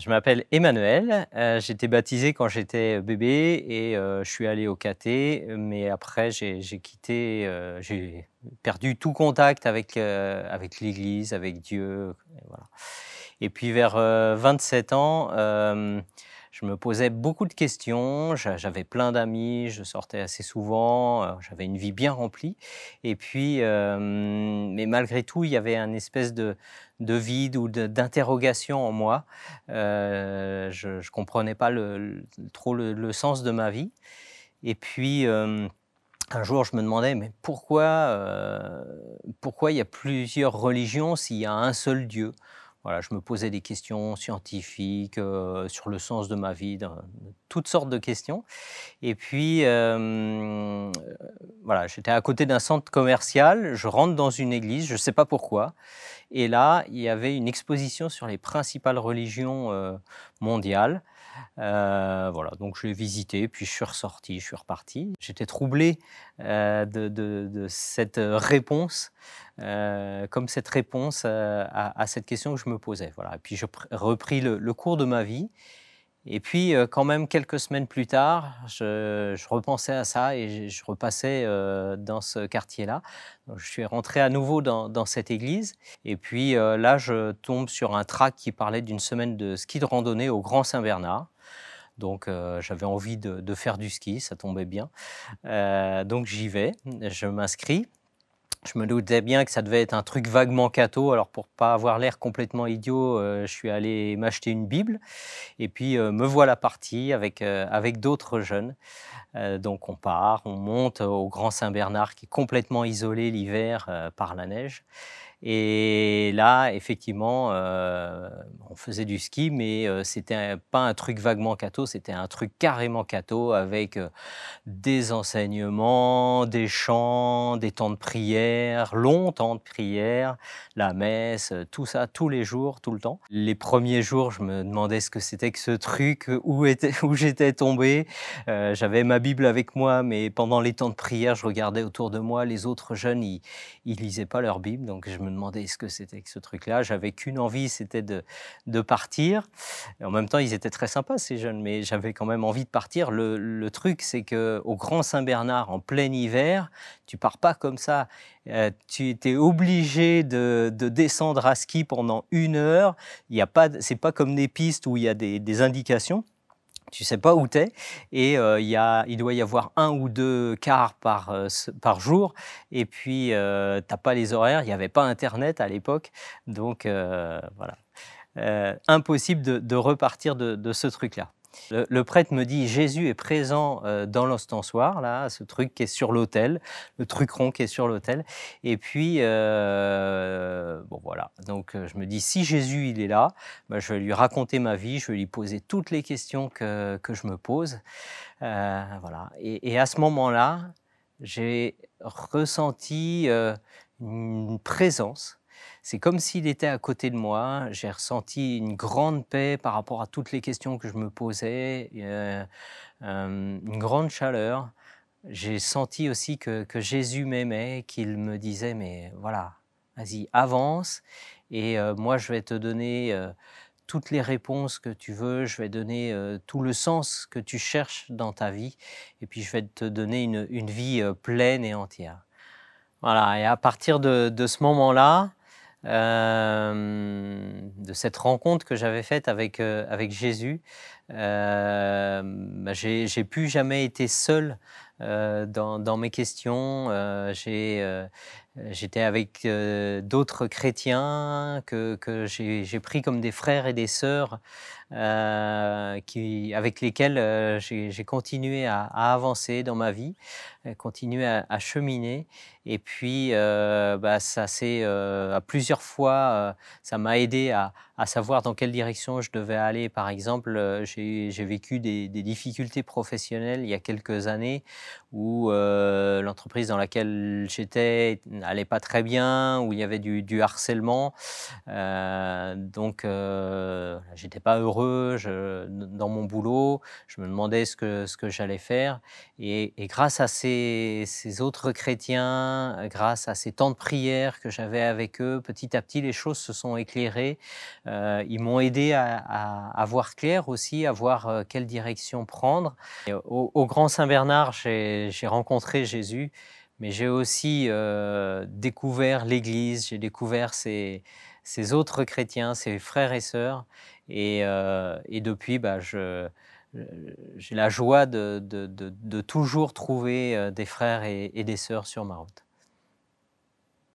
Je m'appelle Emmanuel. J'étais euh, j'ai été baptisé quand j'étais euh, bébé et euh, je suis allé au caté, mais après j'ai quitté, j'ai perdu tout contact avec, avec l'Église, avec Dieu. voilà. et puis vers 27 ans, je me posais beaucoup de questions, j'avais plein d'amis, je sortais assez souvent, euh, j'avais une vie bien remplie. Et puis, euh, mais malgré tout, il y avait un espèce de, vide ou d'interrogation en moi. Euh, je ne comprenais pas trop le, sens de ma vie. Et puis, un jour, je me demandais, mais pourquoi, pourquoi il y a plusieurs religions s'il y a un seul Dieu je me posais des questions scientifiques euh, sur le sens de ma vie, toutes sortes de questions. Et puis, euh, voilà, j'étais à côté d'un centre commercial. Je rentre dans une église, je ne sais pas pourquoi. Et là, il y avait une exposition sur les principales religions euh, mondiales. Euh, voilà, donc je l'ai visité, puis je suis ressorti, je suis reparti. J'étais troublé euh, de, cette réponse, comme cette réponse à, cette question que je me posais. Voilà. Et puis j'ai repris le, le cours de ma vie et puis, euh, quand même, quelques semaines plus tard, je, repensais à ça et je, repassais euh, dans ce quartier-là. Je suis rentré à nouveau dans, cette église. Et puis euh, là, je tombe sur un trac qui parlait d'une semaine de ski de randonnée au Grand Saint-Bernard. Donc, j'avais envie de, faire du ski, ça tombait bien. donc, j'y vais, je m'inscris je me doutais bien que ça devait être un truc vaguement catho. Alors, pour pas avoir l'air complètement idiot, euh, je suis allé m'acheter une Bible. Et puis, euh, me voilà parti avec, euh, avec d'autres jeunes. donc, on part, on monte au Grand Saint-Bernard, qui est complètement isolé l'hiver par la neige. Et là, effectivement, euh, on faisait du ski, mais ce euh, c'était pas un truc vaguement catho, c'était un truc carrément catho avec euh, des enseignements, des chants, des temps de prière, long temps de prière, la messe, tout ça, tous les jours, tout le temps. Les premiers jours, je me demandais ce que c'était que ce truc, où, où j'étais tombé. J'avais ma Bible avec moi, mais pendant les temps de prière, je regardais autour de moi, les autres jeunes, ils, ils lisaient pas leur Bible, donc je me ce que c'était que ce truc-là. J'avais qu'une envie, c'était de, de, partir. en même temps, ils étaient très sympas, ces jeunes, mais j'avais quand même envie de partir. Le, truc, c'est que au Grand Saint-Bernard, en plein hiver, tu pars pas comme ça. Euh, tu étais obligé de, descendre à ski pendant une heure. Il y a pas, c'est pas comme des pistes où il y a des indications tu sais pas où tu es. Et euh, il doit y avoir un ou deux quarts par, euh, jour. Et puis, tu euh, t'as pas les horaires, il n'y avait pas Internet à l'époque. Donc, voilà. impossible de, repartir de ce truc-là. Le, prêtre me dit Jésus est présent euh, dans l'ostensoir, là, ce truc qui est sur l'autel, le truc rond qui est sur l'autel. Et puis, euh, bon voilà. Donc euh, je me dis si Jésus il est là, bah, je vais lui raconter ma vie, je vais lui poser toutes les questions que, je me pose. voilà. Et, à ce moment-là, j'ai ressenti une présence c'est comme s'il était à côté de moi. J'ai ressenti une grande paix par rapport à toutes les questions que je me posais, euh, euh, une grande chaleur. J'ai senti aussi que, Jésus m'aimait, qu'il me disait, mais voilà, vas-y, avance. Et euh, moi, je vais te donner toutes les réponses que tu veux, je vais donner tout le sens que tu cherches dans ta vie, et puis je vais te donner une, vie pleine et entière. Voilà, et à partir de ce moment-là, euh, de cette rencontre que j'avais faite avec, euh, Jésus. Euh, j'ai plus jamais été seul. dans, mes questions. j'ai euh, j'étais avec euh, d'autres chrétiens que, que j'ai pris comme des frères et des sœurs euh, qui, avec lesquels j'ai continué à, avancer dans ma vie, continué à, à cheminer. Et puis, bah, ça c'est à plusieurs fois, ça m'a aidé à, savoir dans quelle direction je devais aller. Par exemple, j'ai vécu des, des, difficultés professionnelles il y a quelques années où l'entreprise dans laquelle j'étais n'allait pas très bien, où il y avait du, harcèlement. Euh, donc, je euh, j'étais pas heureux dans mon boulot. Je me demandais ce que, j'allais faire. Et, grâce à ces, autres chrétiens, grâce à ces temps de prière que j'avais avec eux, petit à petit, les choses se sont éclairées. Euh, ils m'ont aidé à, à, voir clair aussi, à voir quelle direction prendre. au Grand Saint-Bernard, j'ai rencontré Jésus mais j'ai aussi euh, découvert l'Église, j'ai découvert ces, autres chrétiens, ces frères et sœurs. Et, euh, depuis, bah, j'ai la joie de, toujours trouver euh, des frères et, et des sœurs sur ma route.